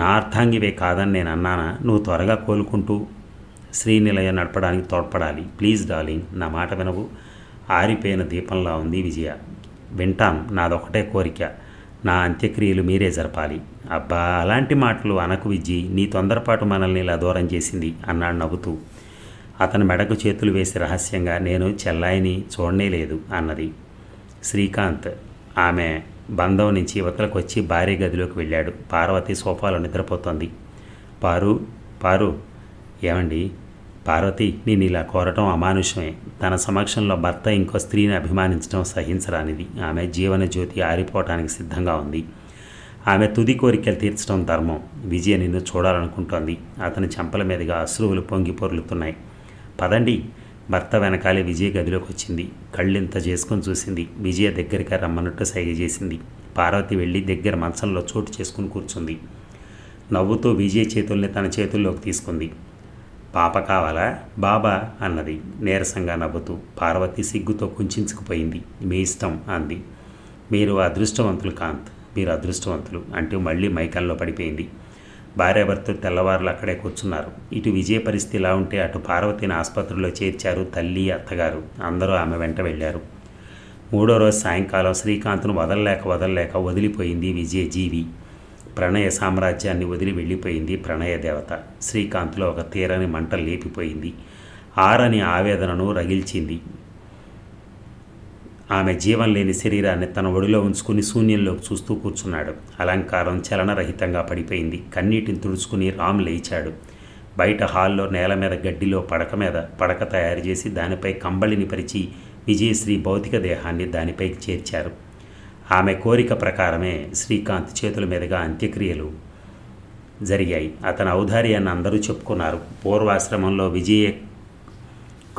నా అర్థాంగివే కాదని నేను అన్నానా నువ్వు త్వరగా కోలుకుంటూ శ్రీనిలయ నడపడానికి తోడ్పడాలి ప్లీజ్ డార్లింగ్ నా మాట వినవు ఆరిపోయిన దీపంలా ఉంది విజయ వింటాను నాదొకటే కోరిక నా అంత్యక్రియలు మీరే జరపాలి అబ్బా అలాంటి మాటలు అనకు విజ్జి నీ తొందరపాటు మనల్ని ఇలా దూరం చేసింది అన్నాడు నవ్వుతూ అతని మెడకు చేతులు వేసి రహస్యంగా నేను చెల్లాయిని చూడనే లేదు అన్నది శ్రీకాంత్ ఆమె బంధం నుంచి ఇవతలకు వచ్చి భార్య గదిలోకి వెళ్ళాడు పార్వతి సోఫాలో నిద్రపోతోంది పారు పారు ఏమండి పార్వతి నేను ఇలా కోరటం అమానుషమే తన సమక్షంలో భర్త ఇంకో స్త్రీని అభిమానించడం సహించరానిది ఆమె జీవన జ్యోతి ఆరిపోవటానికి సిద్ధంగా ఉంది ఆమె తుది కోరికలు తీర్చడం ధర్మం విజయ నిన్ను చూడాలనుకుంటోంది అతని చెంపల మీదుగా అశ్రువులు పొంగి పొరులుతున్నాయి పదండి భర్త వెనకాలే విజయ గదిలోకి వచ్చింది కళ్ళింత చేసుకొని చూసింది విజయ దగ్గరికి రమ్మన్నట్టు సైగ చేసింది పార్వతి వెళ్ళి దగ్గర మంచంలో చోటు చేసుకుని కూర్చుంది నవ్వుతూ విజయ చేతుల్ని తన చేతుల్లోకి తీసుకుంది పాప కావాలా బాబా అన్నది నీరసంగా నవ్వుతూ పార్వతి సిగ్గుతో కుంచుకుపోయింది మీ ఇష్టం అంది మీరు అదృష్టవంతులు కాంత్ మీరు అదృష్టవంతులు అంటూ మళ్ళీ మైకల్లో పడిపోయింది భార్యాభర్తలు తెల్లవారులు అక్కడే కూర్చున్నారు ఇటు విజయ పరిస్థితి ఇలా ఉంటే అటు పార్వతిని ఆసుపత్రిలో చేర్చారు తల్లి అత్తగారు అందరూ ఆమె వెంట వెళ్ళారు మూడో రోజు సాయంకాలం శ్రీకాంత్ను వదలలేక వదలలేక వదిలిపోయింది విజయ జీవి ప్రణయ సామ్రాజ్యాన్ని వదిలి వెళ్ళిపోయింది ప్రణయ దేవత శ్రీకాంత్లో ఒక తీరని మంట లేపిపోయింది ఆరని ఆవేదనను రగిల్చింది ఆమె జీవం లేని శరీరాన్ని తన ఒడిలో ఉంచుకుని శూన్యంలోకి చూస్తూ కూర్చున్నాడు అలంకారం చలనరహితంగా పడిపోయింది కన్నీటిని తుడుచుకుని రామ్ లేచాడు బయట హాల్లో నేల మీద గడ్డిలో పడక మీద పడక తయారు చేసి దానిపై కంబళిని పరిచి విజయశ్రీ భౌతిక దేహాన్ని దానిపైకి చేర్చారు ఆమె కోరిక ప్రకారమే శ్రీకాంత్ చేతుల మీదుగా అంత్యక్రియలు జరిగాయి అతని ఔదార్యాన్ని అందరూ చెప్పుకున్నారు పూర్వాశ్రమంలో విజయ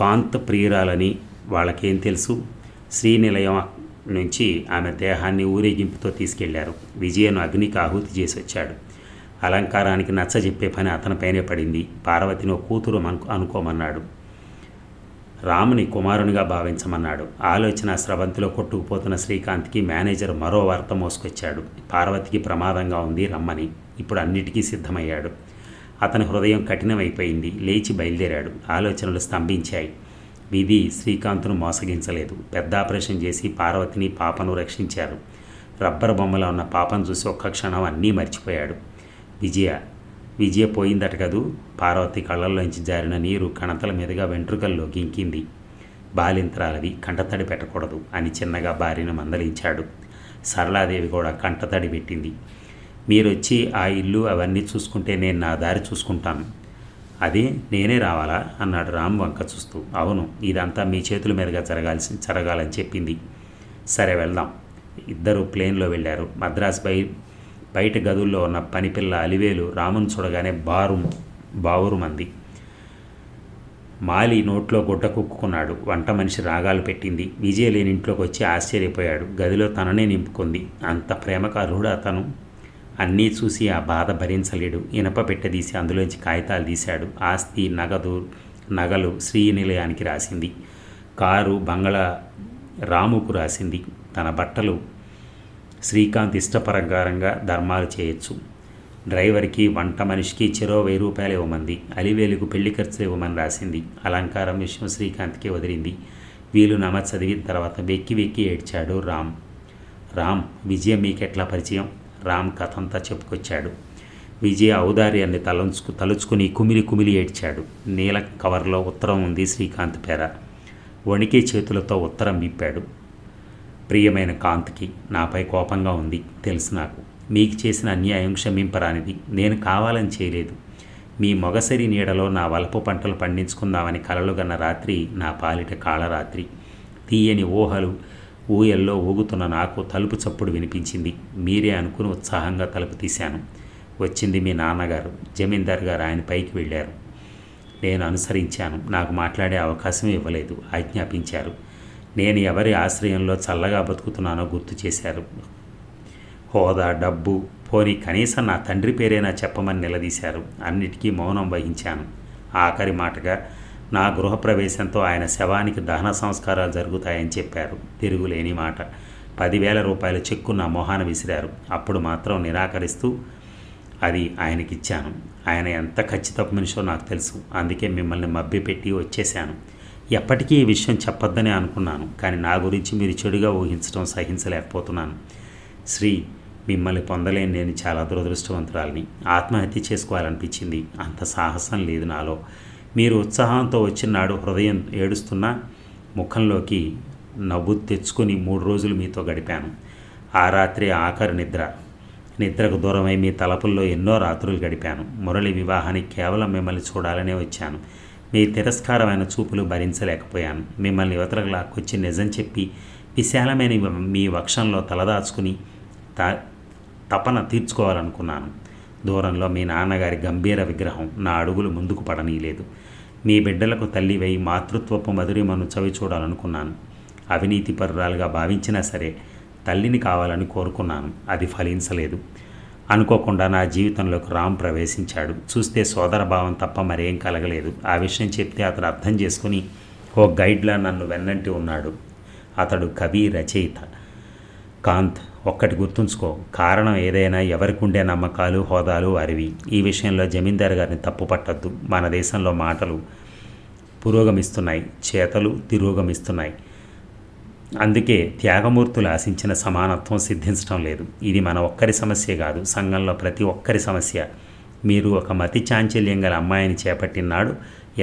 కాంత్ ప్రియురాలని వాళ్ళకేం తెలుసు శ్రీనిలయం నుంచి ఆమె దేహాన్ని ఊరేగింపుతో తీసుకెళ్లారు విజయను అగ్నికి ఆహుతి చేసి వచ్చాడు అలంకారానికి నచ్చజెప్పే పని అతనిపైనే పడింది పార్వతిని కూతురు అనుకోమన్నాడు రాముని కుమారునిగా భావించమన్నాడు ఆలోచన స్రవంతిలో కొట్టుకుపోతున్న శ్రీకాంత్కి మేనేజర్ మరో వార్త మోసుకొచ్చాడు పార్వతికి ప్రమాదంగా ఉంది రమ్మని ఇప్పుడు అన్నిటికీ సిద్ధమయ్యాడు అతని హృదయం కఠినమైపోయింది లేచి బయలుదేరాడు ఆలోచనలు స్తంభించాయి విధి శ్రీకాంత్ను మోసగించలేదు పెద్ద ఆపరేషన్ చేసి పార్వతిని పాపను రక్షించారు రబ్బర్ బొమ్మలో ఉన్న పాపను చూసి ఒక్క క్షణం అన్నీ మర్చిపోయాడు విజయ విజయ పోయిందట కదూ పార్వతి కళ్ళల్లోంచి జారిన నీరు కణతల మీదుగా వెంట్రుకల్లో గింకింది బాలింతరాలవి కంటతడి పెట్టకూడదు అని చిన్నగా భార్యను మందలించాడు సరళాదేవి కూడా కంటతడి పెట్టింది మీరొచ్చి ఆ ఇల్లు అవన్నీ చూసుకుంటే నేను నా దారి చూసుకుంటాను అది నేనే రావాలా అన్నాడు రామ్ వంక చూస్తూ అవును ఇదంతా మీ చేతుల మీదుగా జరగాల్సి జరగాలని చెప్పింది సరే వెళ్దాం ఇద్దరు ప్లేన్లో వెళ్ళారు మద్రాస్ బై బయట గదుల్లో ఉన్న పనిపిల్ల అలివేలు రామును చూడగానే బారు బావురుమంది మాలి నోట్లో గుడ్డ కుక్కున్నాడు వంట మనిషి రాగాలు పెట్టింది లేని ఇంట్లోకి వచ్చి ఆశ్చర్యపోయాడు గదిలో తననే నింపుకుంది అంత ప్రేమకారుడు అతను అన్నీ చూసి ఆ బాధ భరించలేడు ఇనప పెట్టదీసి అందులోంచి కాగితాలు తీశాడు ఆస్తి నగదు నగలు శ్రీ నిలయానికి రాసింది కారు బంగళా రాముకు రాసింది తన బట్టలు శ్రీకాంత్ ఇష్టపరంగారంగా ధర్మాలు చేయొచ్చు డ్రైవర్కి వంట మనిషికి చెరో వెయ్యి రూపాయలు ఇవ్వమంది అలివేలుకు పెళ్లి ఖర్చులు ఇవ్వమని రాసింది అలంకారం విషయం శ్రీకాంత్కి వదిలింది వీలు నమ చదివిన తర్వాత వెక్కి వెక్కి ఏడ్చాడు రామ్ రామ్ విజయం మీకెట్లా పరిచయం రామ్ కథంతా చెప్పుకొచ్చాడు విజయ ఔదార్యాన్ని తలంచుకు తలుచుకుని కుమిలి కుమిలి ఏడ్చాడు నీల కవర్లో ఉత్తరం ఉంది శ్రీకాంత్ పేర వణికే చేతులతో ఉత్తరం విప్పాడు ప్రియమైన కాంత్కి నాపై కోపంగా ఉంది తెలుసు నాకు మీకు చేసిన అన్యాయం క్షమింపరానిది నేను కావాలని చేయలేదు మీ మొగసరి నీడలో నా వలపు పంటలు పండించుకుందామని కలలుగన్న రాత్రి నా పాలిట కాళరాత్రి తీయని ఊహలు ఊయల్లో ఊగుతున్న నాకు తలుపు చప్పుడు వినిపించింది మీరే అనుకుని ఉత్సాహంగా తలుపు తీశాను వచ్చింది మీ నాన్నగారు జమీందార్ గారు ఆయన పైకి వెళ్ళారు నేను అనుసరించాను నాకు మాట్లాడే అవకాశం ఇవ్వలేదు ఆజ్ఞాపించారు నేను ఎవరి ఆశ్రయంలో చల్లగా బతుకుతున్నానో గుర్తు చేశారు హోదా డబ్బు పోనీ కనీసం నా తండ్రి పేరైనా చెప్పమని నిలదీశారు అన్నిటికీ మౌనం వహించాను ఆఖరి మాటగా నా గృహప్రవేశంతో ఆయన శవానికి దహన సంస్కారాలు జరుగుతాయని చెప్పారు తిరుగులేని మాట పదివేల రూపాయల చెక్కు నా మొహాన విసిరారు అప్పుడు మాత్రం నిరాకరిస్తూ అది ఆయనకిచ్చాను ఆయన ఎంత ఖచ్చితపు మనిషో నాకు తెలుసు అందుకే మిమ్మల్ని మభ్యపెట్టి వచ్చేశాను ఎప్పటికీ ఈ విషయం చెప్పొద్దని అనుకున్నాను కానీ నా గురించి మీరు చెడుగా ఊహించడం సహించలేకపోతున్నాను శ్రీ మిమ్మల్ని పొందలేని నేను చాలా దురదృష్టవంతురాలని ఆత్మహత్య చేసుకోవాలనిపించింది అంత సాహసం లేదు నాలో మీరు ఉత్సాహంతో వచ్చినాడు హృదయం ఏడుస్తున్న ముఖంలోకి నవ్వు తెచ్చుకొని మూడు రోజులు మీతో గడిపాను ఆ రాత్రి ఆఖరి నిద్ర నిద్రకు దూరమై మీ తలపుల్లో ఎన్నో రాత్రులు గడిపాను మురళి వివాహానికి కేవలం మిమ్మల్ని చూడాలనే వచ్చాను మీ తిరస్కారమైన చూపులు భరించలేకపోయాను మిమ్మల్ని యువతలకు లాక్కొచ్చి నిజం చెప్పి విశాలమైన మీ వక్షంలో తలదాచుకుని త తపన తీర్చుకోవాలనుకున్నాను దూరంలో మీ నాన్నగారి గంభీర విగ్రహం నా అడుగులు ముందుకు పడనీయలేదు నీ బిడ్డలకు తల్లివై మాతృత్వపు మధురిమను చవి చూడాలనుకున్నాను అవినీతి పరురాలుగా భావించినా సరే తల్లిని కావాలని కోరుకున్నాను అది ఫలించలేదు అనుకోకుండా నా జీవితంలోకి రామ్ ప్రవేశించాడు చూస్తే సోదరభావం తప్ప మరేం కలగలేదు ఆ విషయం చెప్తే అతడు అర్థం చేసుకుని ఓ గైడ్లా నన్ను వెన్నంటి ఉన్నాడు అతడు కవి రచయిత కాంత్ ఒక్కటి గుర్తుంచుకో కారణం ఏదైనా ఎవరికి ఉండే నమ్మకాలు హోదాలు అరివి ఈ విషయంలో జమీందారు గారిని తప్పు పట్టద్దు మన దేశంలో మాటలు పురోగమిస్తున్నాయి చేతలు తిరోగమిస్తున్నాయి అందుకే త్యాగమూర్తులు ఆశించిన సమానత్వం సిద్ధించడం లేదు ఇది మన ఒక్కరి సమస్య కాదు సంఘంలో ప్రతి ఒక్కరి సమస్య మీరు ఒక మతి చాంచల్యం గల అమ్మాయిని చేపట్టినాడు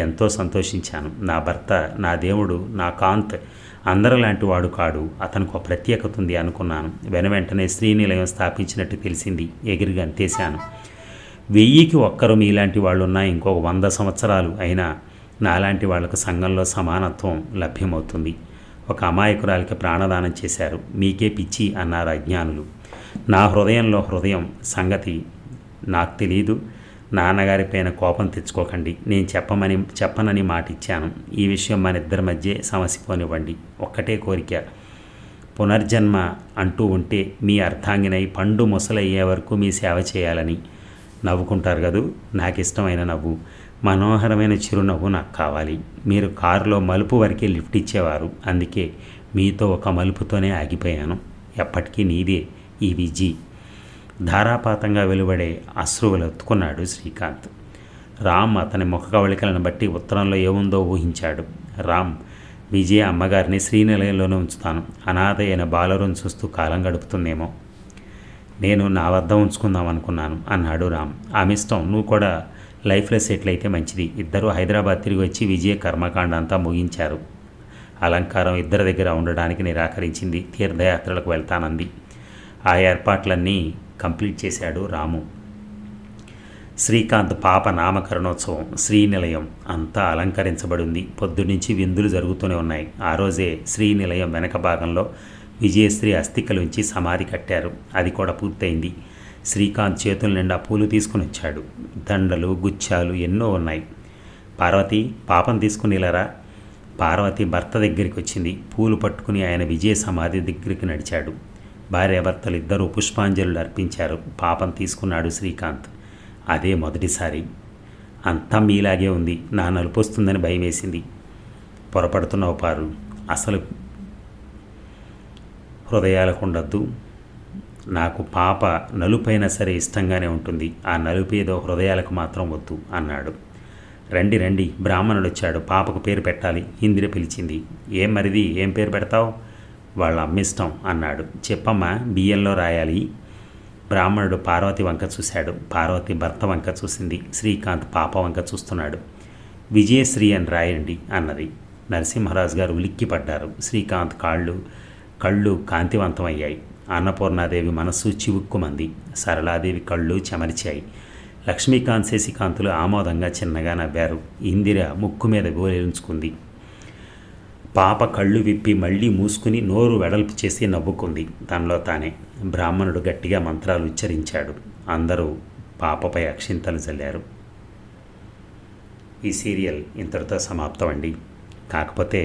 ఎంతో సంతోషించాను నా భర్త నా దేవుడు నా కాంత్ అందరిలాంటి వాడు కాడు అతనికి ఒక ప్రత్యేకత ఉంది అనుకున్నాను వెన వెంటనే శ్రీనిలయం స్థాపించినట్టు తెలిసింది ఎగిరి గంతేశాను వెయ్యికి ఒక్కరు మీలాంటి వాళ్ళున్నా ఇంకొక వంద సంవత్సరాలు అయినా నాలాంటి వాళ్లకు సంఘంలో సమానత్వం లభ్యమవుతుంది ఒక అమాయకురాలికి ప్రాణదానం చేశారు మీకే పిచ్చి అన్నారు అజ్ఞానులు నా హృదయంలో హృదయం సంగతి నాకు తెలియదు నాన్నగారి పైన కోపం తెచ్చుకోకండి నేను చెప్పమని చెప్పనని మాట ఇచ్చాను ఈ విషయం మన ఇద్దరి మధ్య సమసిపోనివ్వండి ఒక్కటే కోరిక పునర్జన్మ అంటూ ఉంటే మీ అర్ధాంగినై పండు ముసలయ్యే వరకు మీ సేవ చేయాలని నవ్వుకుంటారు కదూ నాకు ఇష్టమైన నవ్వు మనోహరమైన చిరునవ్వు నాకు కావాలి మీరు కారులో మలుపు వరకే లిఫ్ట్ ఇచ్చేవారు అందుకే మీతో ఒక మలుపుతోనే ఆగిపోయాను ఎప్పటికీ నీదే ఈ విజీ ధారాపాతంగా వెలువడే అశ్రువులు ఎత్తుకున్నాడు శ్రీకాంత్ రామ్ అతని ముఖ కవళికలను బట్టి ఉత్తరంలో ఏముందో ఊహించాడు రామ్ విజయ అమ్మగారిని శ్రీనిలయంలోనే ఉంచుతాను అనాథ అయిన బాలరుని చూస్తూ కాలం గడుపుతుందేమో నేను నా వద్ద ఉంచుకుందాం అనుకున్నాను అన్నాడు రామ్ ఆమె ఇష్టం నువ్వు కూడా లైఫ్లెస్ ఎట్లయితే మంచిది ఇద్దరు హైదరాబాద్ తిరిగి వచ్చి విజయ కర్మకాండ అంతా ముగించారు అలంకారం ఇద్దరి దగ్గర ఉండడానికి నిరాకరించింది తీర్థయాత్రలకు వెళ్తానంది ఆ ఏర్పాట్లన్నీ కంప్లీట్ చేశాడు రాము శ్రీకాంత్ పాప నామకరణోత్సవం శ్రీనిలయం అంతా అలంకరించబడింది పొద్దునుంచి విందులు జరుగుతూనే ఉన్నాయి ఆ రోజే శ్రీనిలయం వెనక భాగంలో విజయశ్రీ అస్థికలుంచి సమాధి కట్టారు అది కూడా పూర్తయింది శ్రీకాంత్ చేతుల నిండా పూలు తీసుకుని వచ్చాడు దండలు గుచ్చాలు ఎన్నో ఉన్నాయి పార్వతి పాపం తీసుకునిలరా పార్వతి భర్త దగ్గరికి వచ్చింది పూలు పట్టుకుని ఆయన విజయ సమాధి దగ్గరికి నడిచాడు భార్యాభర్తలు ఇద్దరూ పుష్పాంజలులు అర్పించారు పాపం తీసుకున్నాడు శ్రీకాంత్ అదే మొదటిసారి అంతా మీలాగే ఉంది నా నలుపొస్తుందని భయమేసింది పొరపడుతున్నావు పారు అసలు హృదయాలకు ఉండద్దు నాకు పాప నలుపైనా సరే ఇష్టంగానే ఉంటుంది ఆ నలుపేదో హృదయాలకు మాత్రం వద్దు అన్నాడు రండి రండి బ్రాహ్మణుడు వచ్చాడు పాపకు పేరు పెట్టాలి ఇందిర పిలిచింది ఏం మరిది ఏం పేరు పెడతావు వాళ్ళ అమ్మిష్టం అన్నాడు చెప్పమ్మా బియ్యంలో రాయాలి బ్రాహ్మణుడు పార్వతి వంక చూశాడు పార్వతి భర్త వంక చూసింది శ్రీకాంత్ పాప వంక చూస్తున్నాడు విజయశ్రీ అని రాయండి అన్నది నరసింహరాజు గారు ఉలిక్కిపడ్డారు పడ్డారు శ్రీకాంత్ కాళ్ళు కళ్ళు కాంతివంతమయ్యాయి అన్నపూర్ణాదేవి మనస్సు చివుక్కుమంది సరళాదేవి కళ్ళు చెమరిచాయి లక్ష్మీకాంత్ శశికాంతులు ఆమోదంగా చిన్నగా నవ్వారు ఇందిర ముక్కు మీద గోలించుకుంది పాప కళ్ళు విప్పి మళ్ళీ మూసుకుని నోరు వెడల్పు చేసి నవ్వుకుంది తనలో తానే బ్రాహ్మణుడు గట్టిగా మంత్రాలు ఉచ్చరించాడు అందరూ పాపపై అక్షింతలు చల్లారు ఈ సీరియల్ ఇంతటితో సమాప్తం అండి కాకపోతే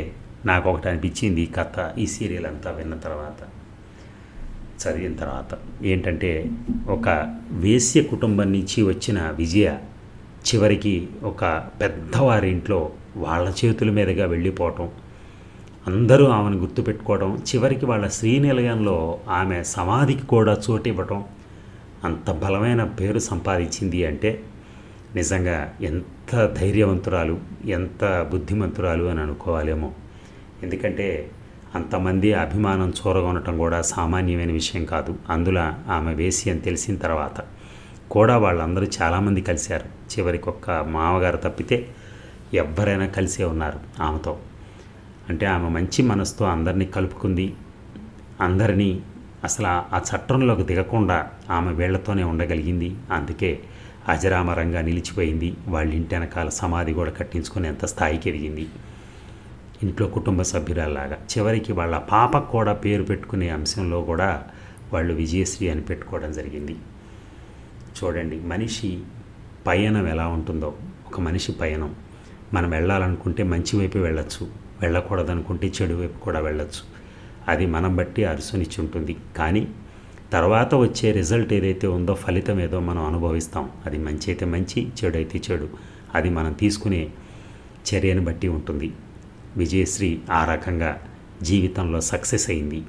నాకు ఒకటి అనిపించింది ఈ కథ ఈ సీరియల్ అంతా విన్న తర్వాత చదివిన తర్వాత ఏంటంటే ఒక వేశ్య కుటుంబం నుంచి వచ్చిన విజయ చివరికి ఒక పెద్దవారింట్లో వాళ్ళ చేతుల మీదుగా వెళ్ళిపోవటం అందరూ ఆమెను గుర్తుపెట్టుకోవడం చివరికి వాళ్ళ శ్రీనిలయంలో ఆమె సమాధికి కూడా చోటు ఇవ్వటం అంత బలమైన పేరు సంపాదించింది అంటే నిజంగా ఎంత ధైర్యవంతురాలు ఎంత బుద్ధిమంతురాలు అని అనుకోవాలేమో ఎందుకంటే అంతమంది అభిమానం చూరగొనటం కూడా సామాన్యమైన విషయం కాదు అందులో ఆమె వేసి అని తెలిసిన తర్వాత కూడా వాళ్ళందరూ చాలామంది కలిశారు చివరికి ఒక్క మామగారు తప్పితే ఎవ్వరైనా కలిసే ఉన్నారు ఆమెతో అంటే ఆమె మంచి మనసుతో అందరినీ కలుపుకుంది అందరినీ అసలు ఆ చట్టంలోకి దిగకుండా ఆమె వీళ్లతోనే ఉండగలిగింది అందుకే అజరామరంగా నిలిచిపోయింది వాళ్ళ ఇంటి వెనకాల సమాధి కూడా కట్టించుకుని ఎంత స్థాయికి ఎదిగింది ఇంట్లో కుటుంబ సభ్యురాల్లాగా చివరికి వాళ్ళ పాపకు కూడా పేరు పెట్టుకునే అంశంలో కూడా వాళ్ళు విజయశ్రీ అని పెట్టుకోవడం జరిగింది చూడండి మనిషి పయనం ఎలా ఉంటుందో ఒక మనిషి పయనం మనం వెళ్ళాలనుకుంటే మంచి వైపు వెళ్ళచ్చు వెళ్ళకూడదనుకుంటే చెడు వైపు కూడా వెళ్ళచ్చు అది మనం బట్టి అరుసునిచ్చి ఉంటుంది కానీ తర్వాత వచ్చే రిజల్ట్ ఏదైతే ఉందో ఫలితం ఏదో మనం అనుభవిస్తాం అది మంచి అయితే మంచి చెడు అయితే చెడు అది మనం తీసుకునే చర్యను బట్టి ఉంటుంది విజయశ్రీ ఆ రకంగా జీవితంలో సక్సెస్ అయింది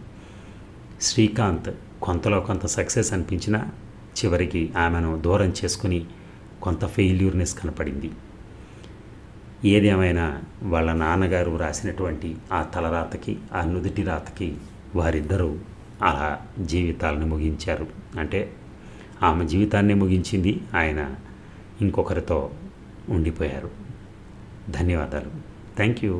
శ్రీకాంత్ కొంతలో కొంత సక్సెస్ అనిపించినా చివరికి ఆమెను దూరం చేసుకుని కొంత ఫెయిల్యూర్నెస్ కనపడింది ఏదేమైనా వాళ్ళ నాన్నగారు రాసినటువంటి ఆ తలరాతకి ఆ నుదుటి రాతకి వారిద్దరూ అలా జీవితాలను ముగించారు అంటే ఆమె జీవితాన్ని ముగించింది ఆయన ఇంకొకరితో ఉండిపోయారు ధన్యవాదాలు థ్యాంక్ యూ